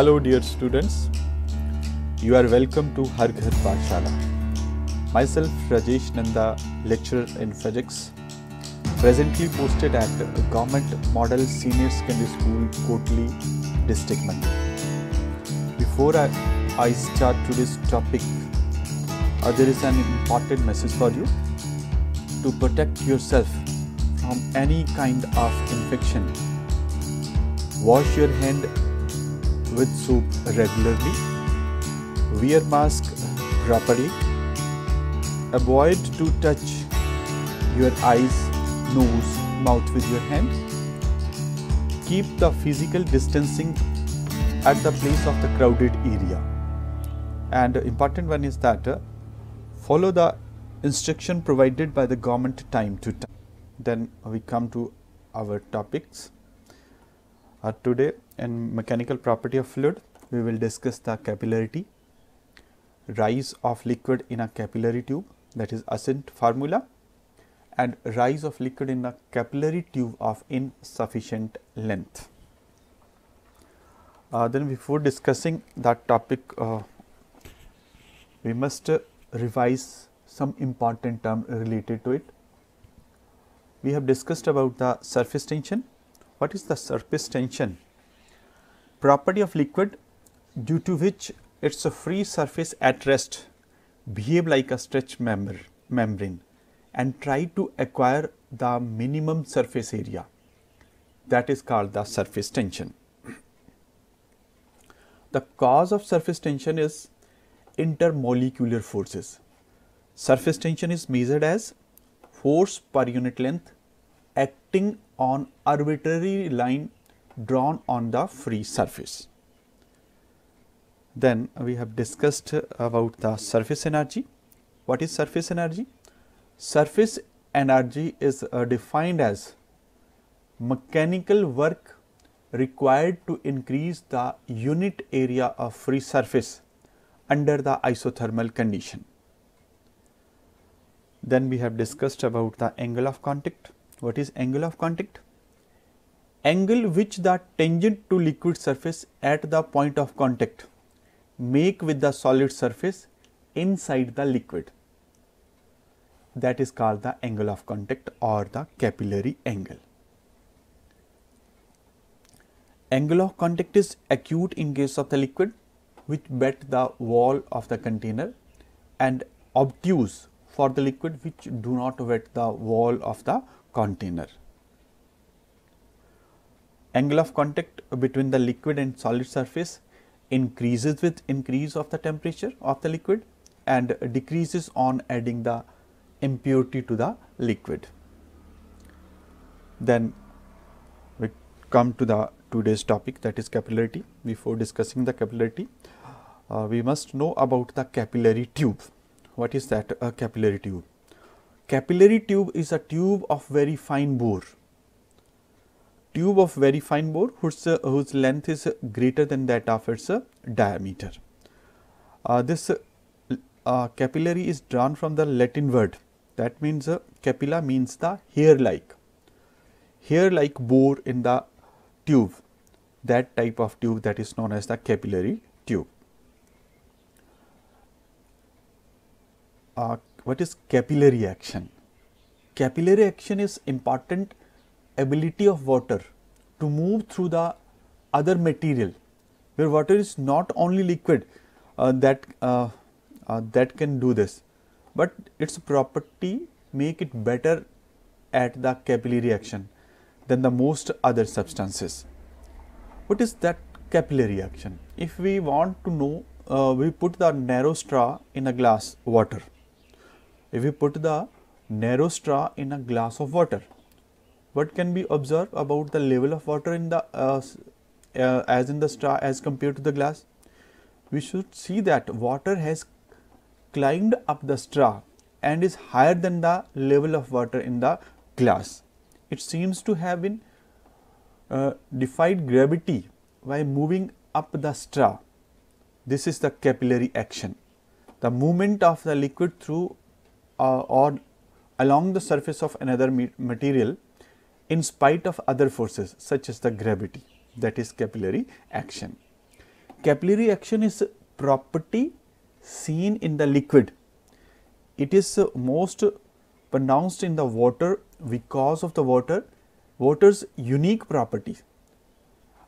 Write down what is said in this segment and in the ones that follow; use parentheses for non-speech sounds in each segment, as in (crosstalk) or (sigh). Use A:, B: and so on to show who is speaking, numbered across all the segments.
A: Hello, dear students. You are welcome to Har Ghar Paathshala. Myself, Rajesh Nanda, lecturer in physics, presently posted at Government Model Senior Secondary School, Kotli, District Mandi. Before I, I start today's topic, uh, there is an important message for you to protect yourself from any kind of infection. Wash your hand with soup regularly. Wear mask properly. Avoid to touch your eyes, nose, mouth with your hands. Keep the physical distancing at the place of the crowded area. And important one is that uh, follow the instruction provided by the government time to time. Then we come to our topics. Uh, today in mechanical property of fluid, we will discuss the capillarity, rise of liquid in a capillary tube that is ascent formula and rise of liquid in a capillary tube of insufficient length. Uh, then before discussing that topic, uh, we must revise some important term related to it. We have discussed about the surface tension what is the surface tension? Property of liquid due to which its free surface at rest behave like a stretch member, membrane and try to acquire the minimum surface area that is called the surface tension. (clears throat) The cause of surface tension is intermolecular forces. Surface tension is measured as force per unit length acting on arbitrary line drawn on the free surface. Then we have discussed about the surface energy. What is surface energy? Surface energy is uh, defined as mechanical work required to increase the unit area of free surface under the isothermal condition. Then we have discussed about the angle of contact. What is angle of contact? Angle which the tangent to liquid surface at the point of contact make with the solid surface inside the liquid. That is called the angle of contact or the capillary angle. Angle of contact is acute in case of the liquid which bet the wall of the container and obtuse for the liquid which do not wet the wall of the container. Angle of contact between the liquid and solid surface increases with increase of the temperature of the liquid and decreases on adding the impurity to the liquid. Then we come to the today's topic that is capillarity. Before discussing the capillarity, uh, we must know about the capillary tube. What is that a capillary tube? Capillary tube is a tube of very fine bore, tube of very fine bore whose, uh, whose length is uh, greater than that of its uh, diameter. Uh, this uh, uh, capillary is drawn from the Latin word that means capilla means the hair like, hair like bore in the tube that type of tube that is known as the capillary tube. What is capillary action? Capillary action is important ability of water to move through the other material where water is not only liquid uh, that uh, uh, that can do this, but its property make it better at the capillary action than the most other substances. What is that capillary action? If we want to know, uh, we put the narrow straw in a glass water. If we put the narrow straw in a glass of water, what can be observed about the level of water in the uh, uh, as in the straw as compared to the glass? We should see that water has climbed up the straw and is higher than the level of water in the glass. It seems to have been uh, defied gravity by moving up the straw. This is the capillary action. The movement of the liquid through uh, or along the surface of another material in spite of other forces such as the gravity that is capillary action. Capillary action is property seen in the liquid. It is most pronounced in the water because of the water, water's unique property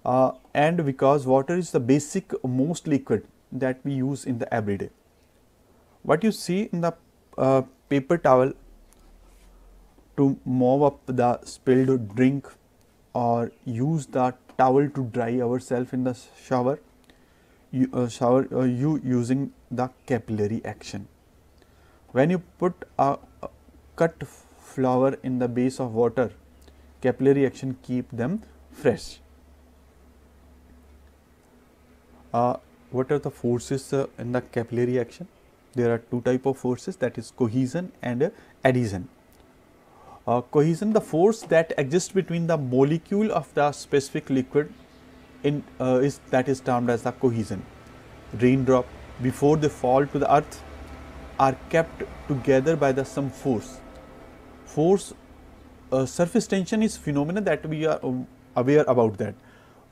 A: uh, and because water is the basic most liquid that we use in the everyday. What you see in the a paper towel to mop up the spilled drink or use the towel to dry ourselves in the shower you, uh, shower uh, you using the capillary action when you put a, a cut flower in the base of water capillary action keep them fresh uh, what are the forces uh, in the capillary action there are two type of forces that is cohesion and adhesion. Uh, cohesion the force that exists between the molecule of the specific liquid in, uh, is that is termed as the cohesion. Raindrop before they fall to the earth are kept together by the some force. Force uh, surface tension is phenomena that we are um, aware about that,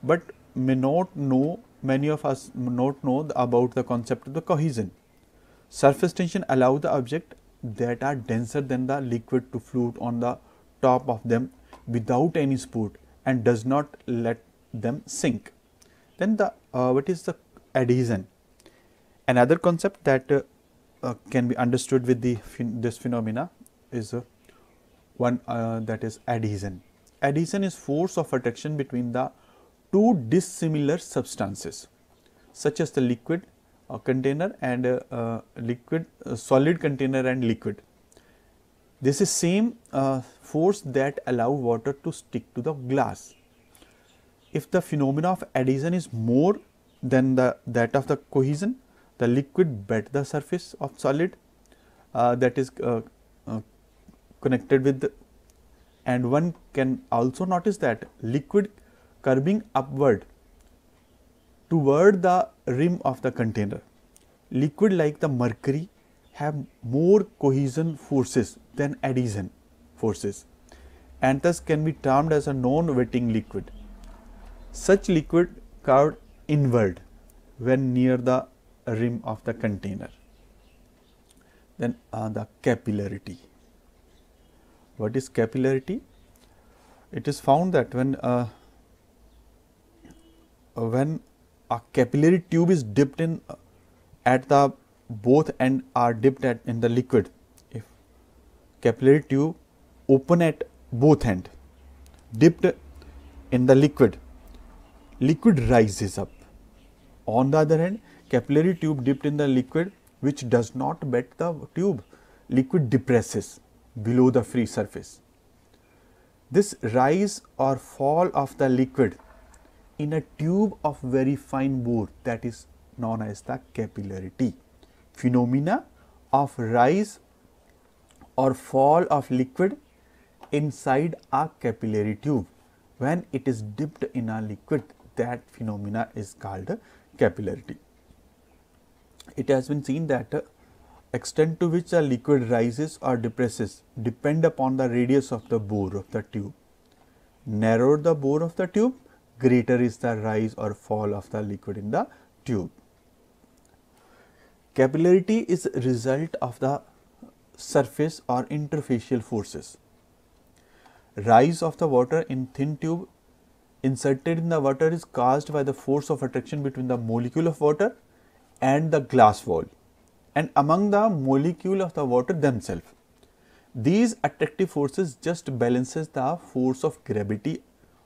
A: but may not know many of us not know the, about the concept of the cohesion. Surface tension allow the object that are denser than the liquid to float on the top of them without any support and does not let them sink. Then the uh, what is the adhesion? Another concept that uh, uh, can be understood with the this phenomena is uh, one uh, that is adhesion. Adhesion is force of attraction between the two dissimilar substances such as the liquid a container and liquid solid container and liquid this is same uh, force that allow water to stick to the glass if the phenomena of adhesion is more than the that of the cohesion the liquid bet the surface of solid uh, that is uh, uh, connected with the, and one can also notice that liquid curving upward toward the rim of the container. Liquid like the mercury have more cohesion forces than adhesion forces and thus can be termed as a non-wetting liquid. Such liquid curved inward when near the rim of the container. Then uh, the capillarity. What is capillarity? It is found that when uh, when a capillary tube is dipped in uh, at the both end are dipped at in the liquid if capillary tube open at both end dipped in the liquid liquid rises up on the other hand capillary tube dipped in the liquid which does not bed the tube liquid depresses below the free surface this rise or fall of the liquid in a tube of very fine bore that is known as the capillarity. Phenomena of rise or fall of liquid inside a capillary tube when it is dipped in a liquid that phenomena is called capillarity. It has been seen that extent to which a liquid rises or depresses depend upon the radius of the bore of the tube. Narrower the bore of the tube, greater is the rise or fall of the liquid in the tube. Capillarity is result of the surface or interfacial forces. Rise of the water in thin tube inserted in the water is caused by the force of attraction between the molecule of water and the glass wall and among the molecule of the water themselves. These attractive forces just balances the force of gravity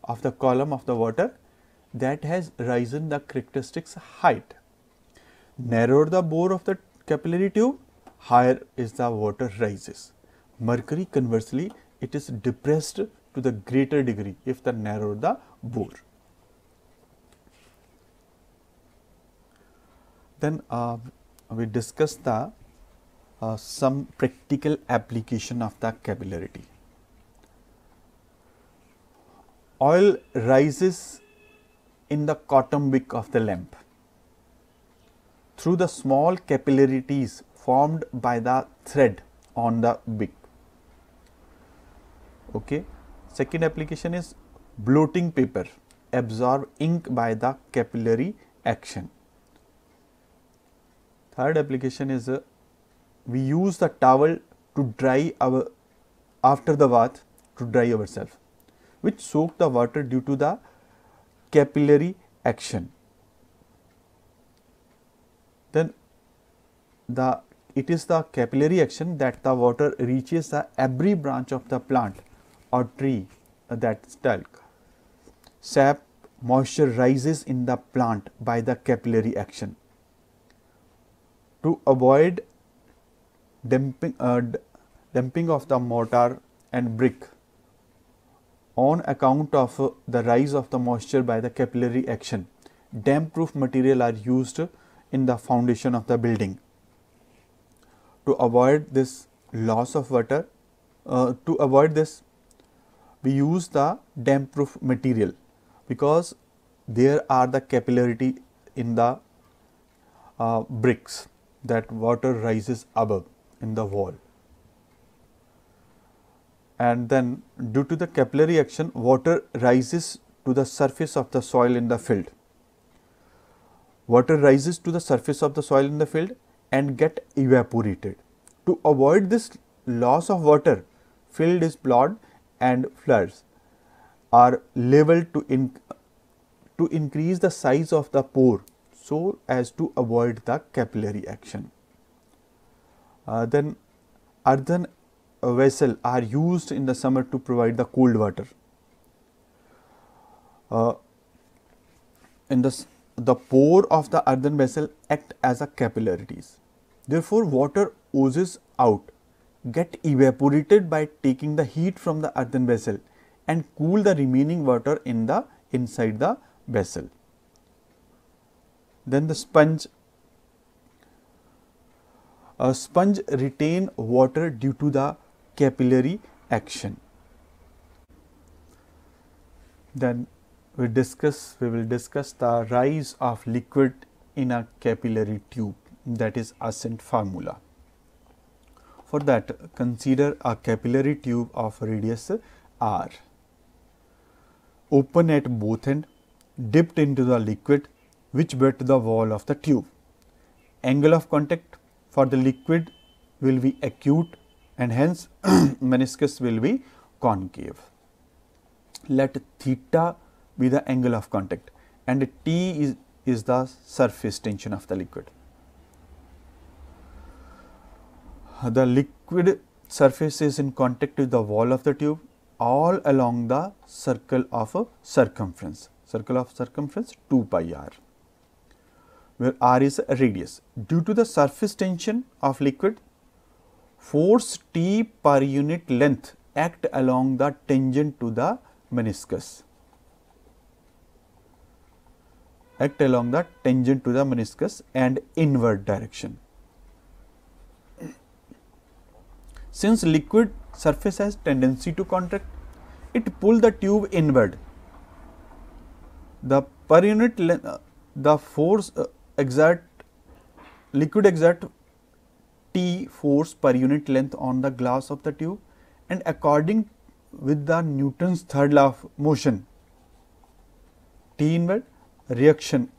A: of the column of the water that has risen the characteristics height. Narrower the bore of the capillary tube, higher is the water rises. Mercury conversely, it is depressed to the greater degree if the narrower the bore. Then uh, we discuss the uh, some practical application of the capillarity. oil rises in the cotton wick of the lamp through the small capillarities formed by the thread on the wick. Okay. Second application is bloating paper absorb ink by the capillary action. Third application is uh, we use the towel to dry our after the bath to dry ourselves which soak the water due to the capillary action. Then the it is the capillary action that the water reaches the every branch of the plant or tree uh, that is talc. Sap moisture rises in the plant by the capillary action. To avoid damping, uh, damping of the mortar and brick on account of uh, the rise of the moisture by the capillary action. Damp proof material are used in the foundation of the building. To avoid this loss of water, uh, to avoid this we use the damp proof material because there are the capillarity in the uh, bricks that water rises above in the wall and then due to the capillary action water rises to the surface of the soil in the field. Water rises to the surface of the soil in the field and get evaporated. To avoid this loss of water, field is plowed and floods are leveled to, in, to increase the size of the pore so as to avoid the capillary action. Uh, then earthen vessel are used in the summer to provide the cold water. Uh, and the, the pore of the earthen vessel act as a capillaries. Therefore, water oozes out, get evaporated by taking the heat from the earthen vessel and cool the remaining water in the inside the vessel. Then the sponge a sponge retain water due to the capillary action. Then we discuss we will discuss the rise of liquid in a capillary tube that is ascent formula. For that consider a capillary tube of radius r open at both end dipped into the liquid which bed to the wall of the tube. Angle of contact for the liquid will be acute and hence (clears throat) meniscus will be concave. Let theta be the angle of contact and T is, is the surface tension of the liquid. The liquid surface is in contact with the wall of the tube all along the circle of a circumference, circle of circumference 2 pi r, where r is a radius. Due to the surface tension of liquid, force T per unit length act along the tangent to the meniscus act along the tangent to the meniscus and inward direction. Since liquid surface has tendency to contract, it pull the tube inward. The per unit length, uh, the force uh, exert liquid exert T force per unit length on the glass of the tube and according with the Newton's third law of motion T inward reaction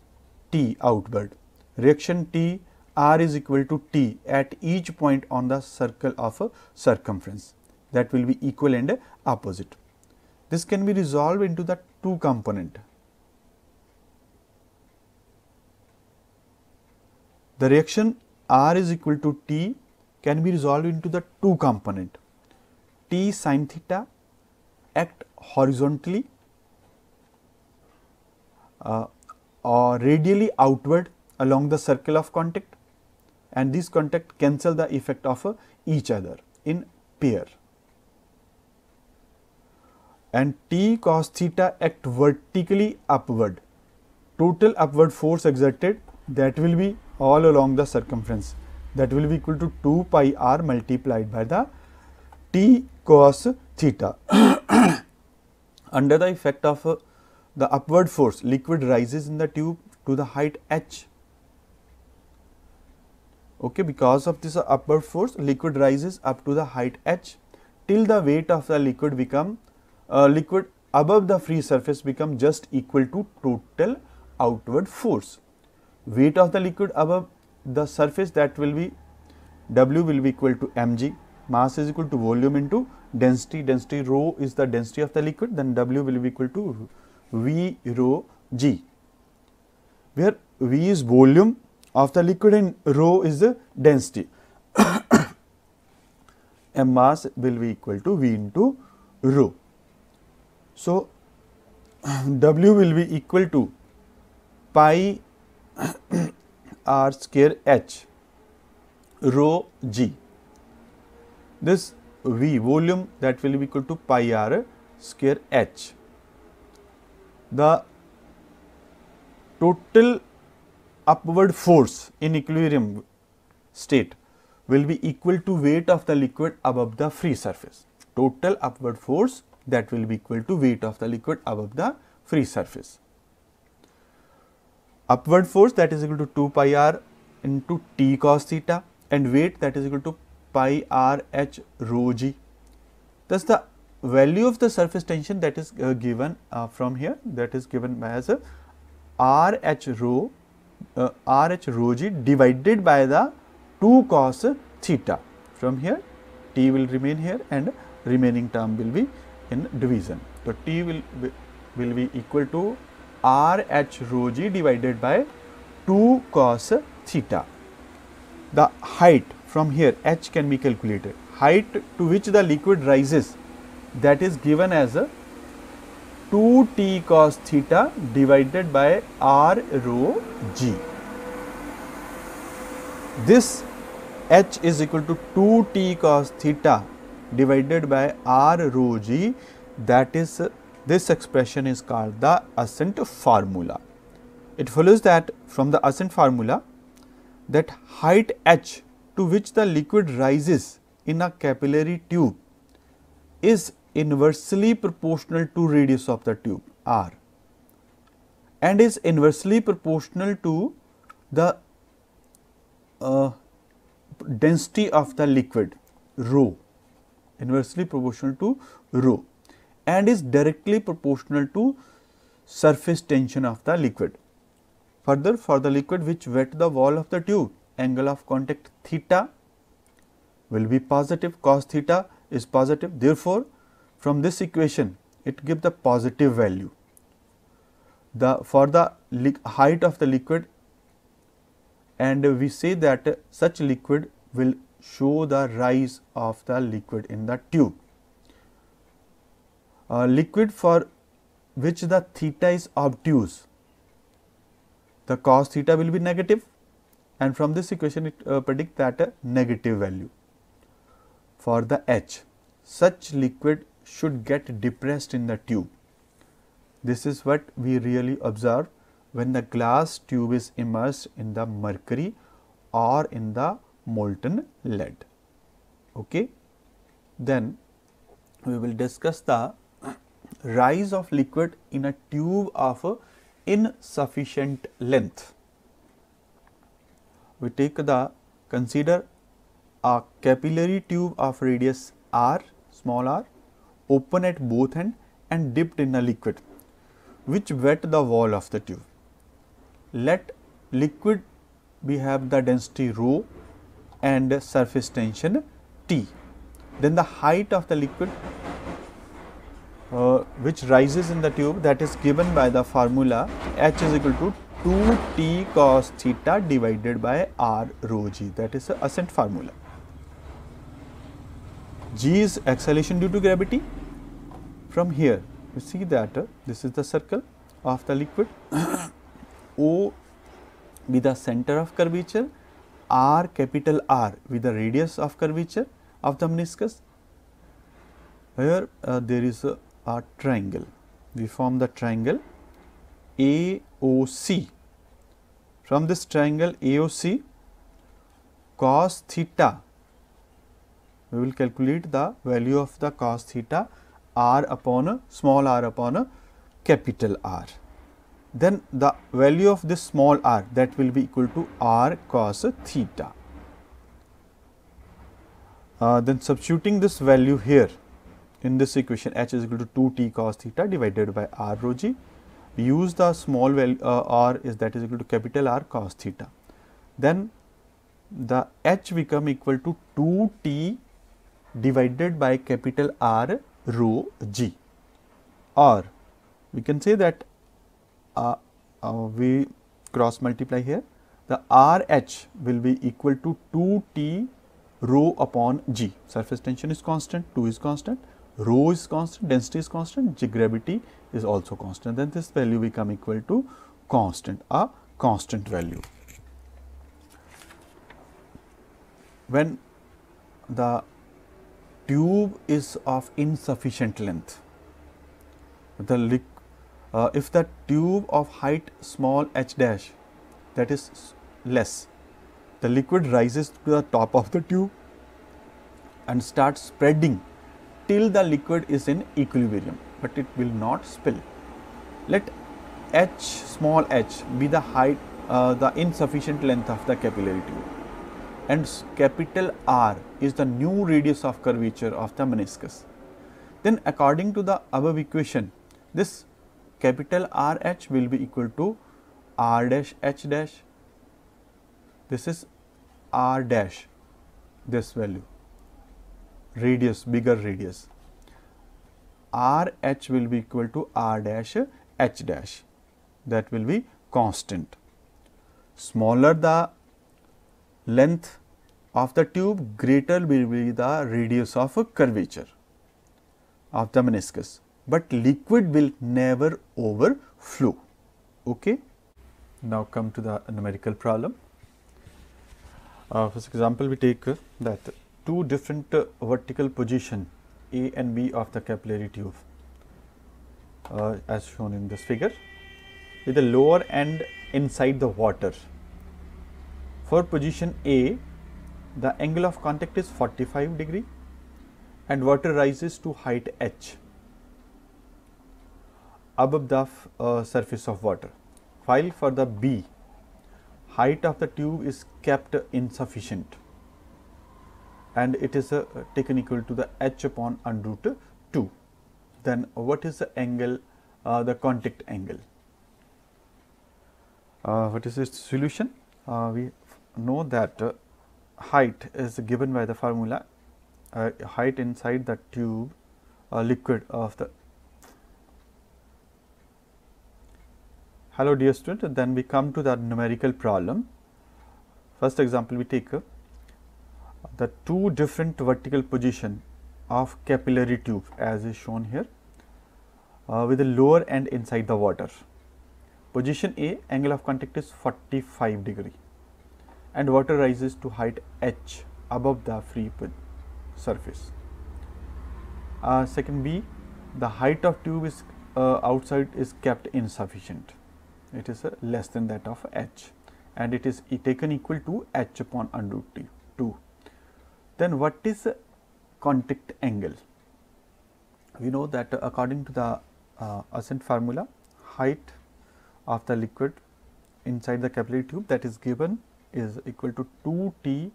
A: T outward reaction T r is equal to T at each point on the circle of a circumference that will be equal and opposite. This can be resolved into the two component the reaction r is equal to t can be resolved into the two component t sin theta act horizontally uh, or radially outward along the circle of contact and these contact cancel the effect of uh, each other in pair and t cos theta act vertically upward total upward force exerted that will be all along the circumference that will be equal to 2 pi r multiplied by the t cos theta. (coughs) Under the effect of uh, the upward force liquid rises in the tube to the height h okay because of this upward force liquid rises up to the height h till the weight of the liquid become uh, liquid above the free surface become just equal to total outward force weight of the liquid above the surface that will be W will be equal to mg, mass is equal to volume into density, density rho is the density of the liquid then W will be equal to V rho g, where V is volume of the liquid and rho is the density. (coughs) m mass will be equal to V into rho. So, (coughs) W will be equal to pi r square h rho g. This V volume that will be equal to pi r square h. The total upward force in equilibrium state will be equal to weight of the liquid above the free surface. Total upward force that will be equal to weight of the liquid above the free surface upward force that is equal to 2 pi r into t cos theta and weight that is equal to pi r h rho g. Thus, the value of the surface tension that is uh, given uh, from here that is given as uh, r h rho uh, r h rho g divided by the 2 cos theta from here t will remain here and remaining term will be in division. So, t will be, will be equal to r h rho g divided by 2 cos theta. The height from here h can be calculated. Height to which the liquid rises that is given as 2 t cos theta divided by r rho g. This h is equal to 2 t cos theta divided by r rho g that is this expression is called the ascent formula. It follows that from the ascent formula that height h to which the liquid rises in a capillary tube is inversely proportional to radius of the tube r and is inversely proportional to the uh, density of the liquid rho inversely proportional to rho and is directly proportional to surface tension of the liquid. Further for the liquid which wet the wall of the tube angle of contact theta will be positive cos theta is positive therefore, from this equation it gives the positive value. The for the height of the liquid and we say that such liquid will show the rise of the liquid in the tube. Uh, liquid for which the theta is obtuse, the cos theta will be negative and from this equation it uh, predict that a negative value for the H. Such liquid should get depressed in the tube. This is what we really observe when the glass tube is immersed in the mercury or in the molten lead. Okay? Then we will discuss the rise of liquid in a tube of insufficient length. We take the consider a capillary tube of radius r small r open at both end and dipped in a liquid which wet the wall of the tube. Let liquid we have the density rho and surface tension T. Then the height of the liquid uh, which rises in the tube that is given by the formula h is equal to 2t cos theta divided by r rho g that is the ascent formula. g is acceleration due to gravity from here you see that uh, this is the circle of the liquid (coughs) o be the center of curvature r capital r with the radius of curvature of the meniscus here uh, there is a a triangle. We form the triangle AOC. From this triangle AOC, cos theta, we will calculate the value of the cos theta r upon a small r upon a capital R. Then the value of this small r that will be equal to r cos theta. Uh, then substituting this value here in this equation h is equal to 2t cos theta divided by r rho g. We use the small value uh, r is that is equal to capital R cos theta. Then the h become equal to 2t divided by capital R rho g or we can say that uh, uh, we cross multiply here the RH will be equal to 2T rho upon G surface tension is constant 2 is constant rho is constant, density is constant, G gravity is also constant, then this value become equal to constant, a constant value. When the tube is of insufficient length, the uh, if the tube of height small h dash that is less, the liquid rises to the top of the tube and starts spreading till the liquid is in equilibrium but it will not spill. Let h small h be the height uh, the insufficient length of the capillary tube and capital R is the new radius of curvature of the meniscus. Then according to the above equation this capital RH will be equal to R dash H dash this is R dash this value radius, bigger radius. R h will be equal to R dash h dash that will be constant. Smaller the length of the tube, greater will be the radius of curvature of the meniscus, but liquid will never overflow. Okay? Now come to the numerical problem. Uh, for example, we take that two different uh, vertical position A and B of the capillary tube uh, as shown in this figure with the lower end inside the water. For position A, the angle of contact is 45 degree and water rises to height h above the uh, surface of water. While for the B, height of the tube is kept insufficient and it is uh, taken equal to the h upon under root 2. Then what is the angle, uh, the contact angle? Uh, what is its solution? Uh, we know that uh, height is given by the formula uh, height inside the tube liquid of the hello dear student then we come to the numerical problem first example we take the two different vertical position of capillary tube as is shown here uh, with the lower end inside the water. Position A angle of contact is 45 degree and water rises to height h above the free surface. Uh, second B the height of tube is uh, outside is kept insufficient it is uh, less than that of h and it is taken equal to h upon under root 2 then what is contact angle? We know that according to the uh, ascent formula, height of the liquid inside the capillary tube that is given is equal to 2 t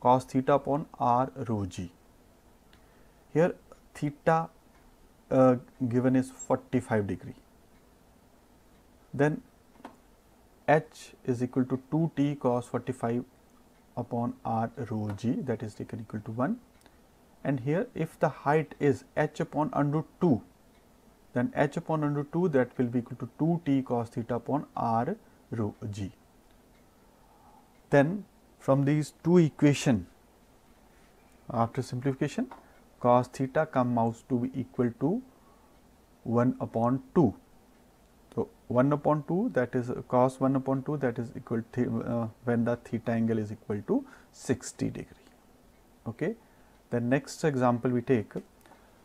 A: cos theta upon r rho g. Here theta uh, given is 45 degree. Then h is equal to 2 t cos 45 upon r rho g that is taken equal to 1 and here if the height is h upon under 2 then h upon under 2 that will be equal to 2 t cos theta upon r rho g. Then from these two equation after simplification cos theta comes out to be equal to 1 upon 2 1 upon 2 that is cos 1 upon 2 that is equal to uh, when the theta angle is equal to 60 degree. Okay. The next example we take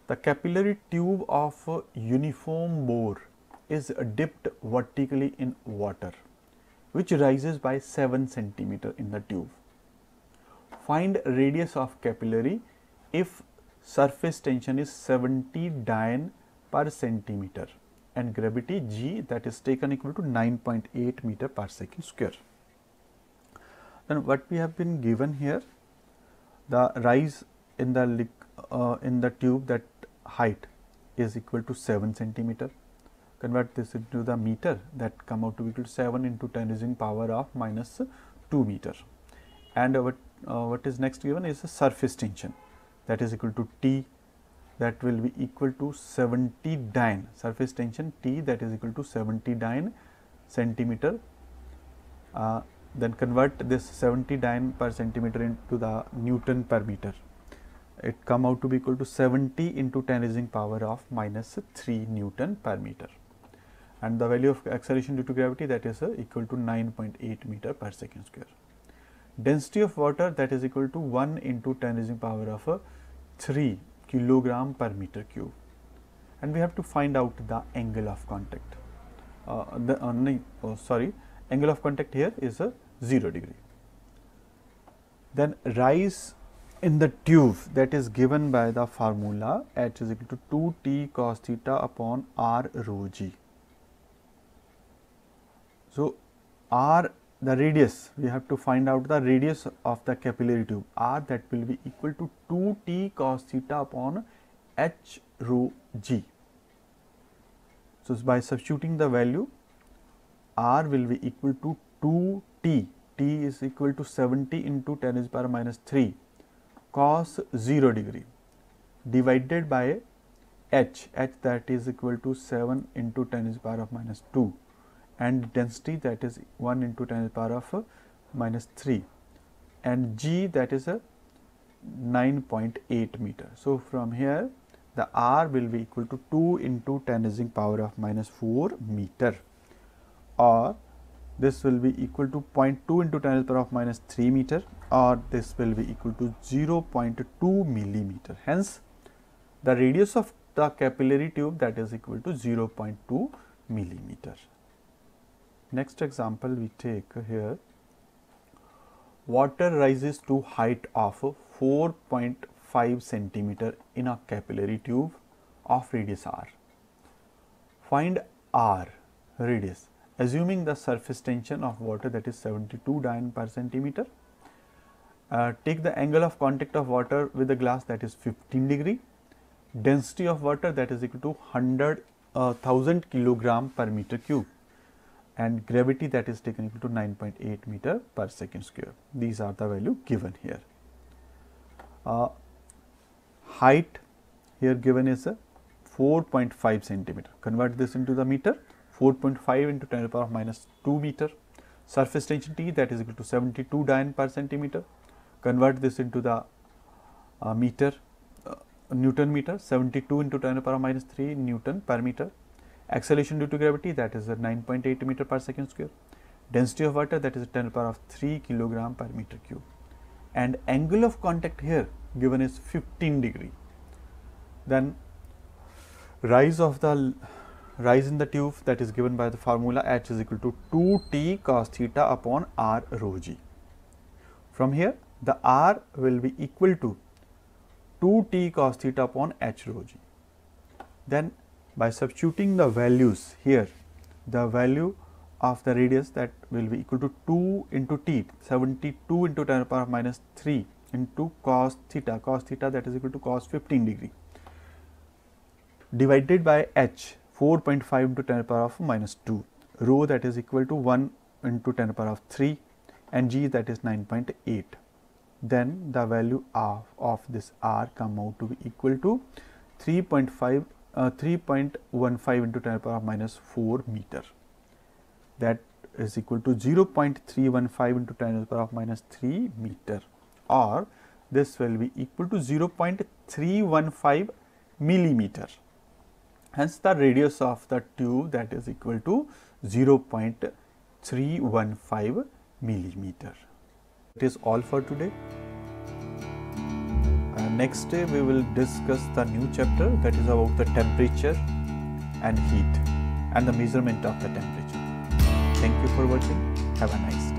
A: the capillary tube of uniform bore is dipped vertically in water which rises by 7 centimeter in the tube. Find radius of capillary if surface tension is 70 dyne per centimeter and gravity g that is taken equal to 9.8 meter per second square. Then what we have been given here the rise in the uh, in the tube that height is equal to 7 centimeter convert this into the meter that come out to be equal to 7 into 10 raising power of minus 2 meter and uh, what, uh, what is next given is the surface tension that is equal to T that will be equal to 70 dyne surface tension T that is equal to 70 dyne centimeter. Uh, then convert this 70 dyne per centimeter into the Newton per meter. It come out to be equal to 70 into 10 raising power of minus 3 Newton per meter and the value of acceleration due to gravity that is uh, equal to 9.8 meter per second square. Density of water that is equal to 1 into 10 raising power of uh, 3 kilogram per meter cube and we have to find out the angle of contact. Uh, the only, oh, uh, uh, sorry, angle of contact here is a uh, 0 degree. Then rise in the tube that is given by the formula h is equal to 2t cos theta upon r rho g. So, r the radius we have to find out the radius of the capillary tube r that will be equal to 2t cos theta upon h rho g so by substituting the value r will be equal to 2t t is equal to 70 into 10 is power minus 3 cos 0 degree divided by h h that is equal to 7 into 10 is power of minus 2 and density that is 1 into 10 to the power of uh, minus 3 and g that is a uh, 9.8 meter. So, from here the r will be equal to 2 into 10 raising power of minus 4 meter or this will be equal to 0.2 into 10 to the power of minus 3 meter or this will be equal to 0.2 millimeter. Hence, the radius of the capillary tube that is equal to 0.2 millimeter. Next example we take here water rises to height of 4.5 centimeter in a capillary tube of radius r. Find r radius assuming the surface tension of water that is 72 dyne per centimeter. Uh, take the angle of contact of water with the glass that is 15 degree, density of water that is equal to 100 uh, 1000 kilogram per meter cube and gravity that is taken equal to 9.8 meter per second square. These are the value given here. Uh, height here given is a 4.5 centimeter. Convert this into the meter 4.5 into 10 to the power of minus 2 meter. Surface tension T that is equal to 72 dyne per centimeter. Convert this into the uh, meter uh, Newton meter 72 into 10 to the power of minus 3 Newton per meter acceleration due to gravity that is 9.8 meter per second square, density of water that is 10 power of 3 kilogram per meter cube and angle of contact here given is 15 degree. Then rise of the rise in the tube that is given by the formula h is equal to 2t cos theta upon r rho g. From here the r will be equal to 2t cos theta upon h rho g. Then by substituting the values here the value of the radius that will be equal to 2 into t 72 into 10 power minus 3 into cos theta cos theta that is equal to cos 15 degree divided by h 4.5 into 10 power of minus 2 rho that is equal to 1 into 10 power of 3 and g that is 9.8 then the value of, of this r come out to be equal to 3.5 uh, 3.15 into 10 power minus 4 meter that is equal to 0.315 into 10 power minus 3 meter or this will be equal to 0.315 millimeter hence the radius of the tube that is equal to 0.315 millimeter. It is all for today next day we will discuss the new chapter that is about the temperature and heat and the measurement of the temperature. Thank you for watching. Have a nice day.